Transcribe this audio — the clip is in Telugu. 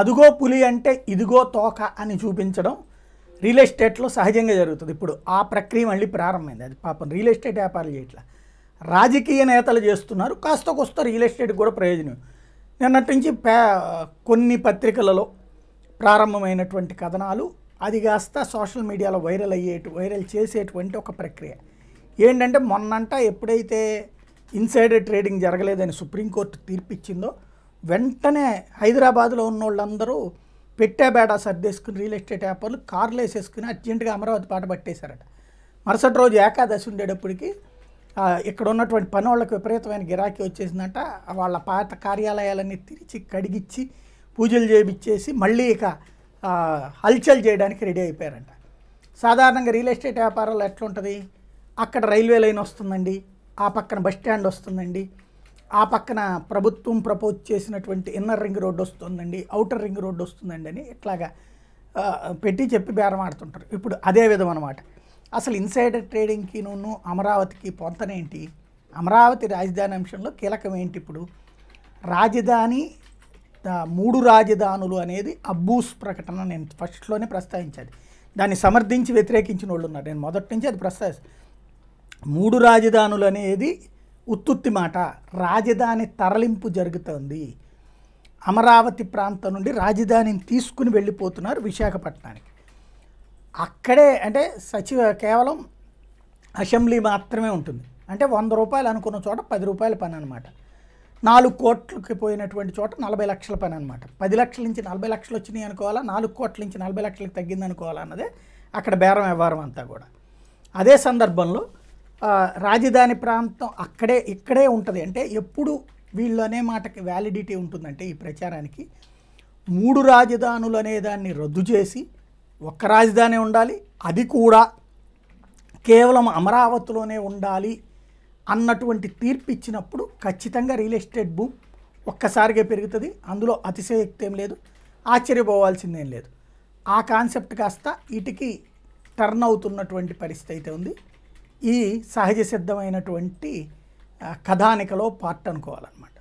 అదుగో పులి అంటే ఇదిగో తోక అని చూపించడం రియల్ ఎస్టేట్లో సహజంగా జరుగుతుంది ఇప్పుడు ఆ ప్రక్రియ మళ్ళీ ప్రారంభమైంది అది పాపం రియల్ ఎస్టేట్ వ్యాపారాలు చేయట్లా రాజకీయ నేతలు చేస్తున్నారు కాస్త కొస్త రియల్ ఎస్టేట్ కూడా ప్రయోజనం నిన్నటి నుంచి పే కొన్ని పత్రికలలో ప్రారంభమైనటువంటి కథనాలు అది కాస్త సోషల్ మీడియాలో వైరల్ అయ్యేటు వైరల్ చేసేటువంటి ఒక ప్రక్రియ ఏంటంటే మొన్నంట ఎప్పుడైతే ఇన్సైడర్ ట్రేడింగ్ జరగలేదని సుప్రీంకోర్టు తీర్పిచ్చిందో వెంటనే హైదరాబాద్లో ఉన్న వాళ్ళందరూ పెట్టే బేడా సర్దేసుకుని రియల్ ఎస్టేట్ వ్యాపారులు కార్లు వేసేసుకుని అర్జెంటుగా అమరావతి పాట పట్టేశారట మరుసటి రోజు ఏకాదశి ఉండేటప్పటికి ఇక్కడ ఉన్నటువంటి పని వాళ్ళకి విపరీతమైన గిరాకీ వచ్చేసిందంట వాళ్ళ పాత కార్యాలయాలన్నీ తిరిచి కడిగిచ్చి పూజలు చేయించేసి మళ్ళీ ఇక హల్చల్ చేయడానికి రెడీ అయిపోయారంట సాధారణంగా రియల్ ఎస్టేట్ వ్యాపారాలు ఎట్లుంటుంది అక్కడ రైల్వే లైన్ వస్తుందండి ఆ పక్కన బస్ స్టాండ్ వస్తుందండి ఆ పక్కన ప్రభుత్వం ప్రపోజ్ చేసినటువంటి ఇన్నర్ రింగ్ రోడ్డు వస్తుందండి అవుటర్ రింగ్ రోడ్డు వస్తుందండి అని ఇట్లాగా పెట్టి చెప్పి బేరమాడుతుంటారు ఇప్పుడు అదే విధం అనమాట అసలు ఇన్సైడర్ ట్రేడింగ్కి నూను అమరావతికి పొంతనేంటి అమరావతి రాజధాని అంశంలో కీలకం ఏంటి ఇప్పుడు రాజధాని మూడు రాజధానులు అనేది అబ్బూస్ ప్రకటన నేను ఫస్ట్లోనే ప్రస్తావించాను దాన్ని సమర్థించి వ్యతిరేకించిన వాళ్ళు ఉన్నారు నేను మొదటి నుంచి అది ప్రస్తావిస్తాను మూడు రాజధానులు అనేది ఉత్తుత్తి మాట రాజధాని తరలింపు జరుగుతుంది అమరావతి ప్రాంతం నుండి రాజధానిని తీసుకుని వెళ్ళిపోతున్నారు విశాఖపట్నానికి అక్కడే అంటే సచివ కేవలం అసెంబ్లీ మాత్రమే ఉంటుంది అంటే వంద రూపాయలు అనుకున్న చోట పది రూపాయల పని అనమాట నాలుగు కోట్లకి పోయినటువంటి చోట నలభై లక్షల పని అనమాట పది లక్షల నుంచి నలభై లక్షలు వచ్చినాయి అనుకోవాలా నాలుగు కోట్ల నుంచి నలభై లక్షలకు తగ్గింది అనుకోవాలా అన్నదే అక్కడ బేరం వ్యవహారం అంతా కూడా అదే సందర్భంలో రాజధాని ప్రాంతం అక్కడే ఇక్కడే ఉంటుంది అంటే ఎప్పుడు వీళ్ళు అనే మాటకి వ్యాలిడిటీ ఉంటుందంటే ఈ ప్రచారానికి మూడు రాజధానులు అనే దాన్ని రద్దు చేసి ఒక్క రాజధాని ఉండాలి అది కూడా కేవలం అమరావతిలోనే ఉండాలి అన్నటువంటి తీర్పు ఇచ్చినప్పుడు ఖచ్చితంగా రియల్ ఎస్టేట్ భూ ఒక్కసారిగా పెరుగుతుంది అందులో అతిశయక్తి ఏం లేదు ఆశ్చర్యపోవాల్సిందేం లేదు ఆ కాన్సెప్ట్ కాస్త ఇటుకి టర్న్ అవుతున్నటువంటి పరిస్థితి అయితే ఉంది ఈ సహజ సిద్ధమైనటువంటి కథానికలో పార్ట్ అనుకోవాలన్నమాట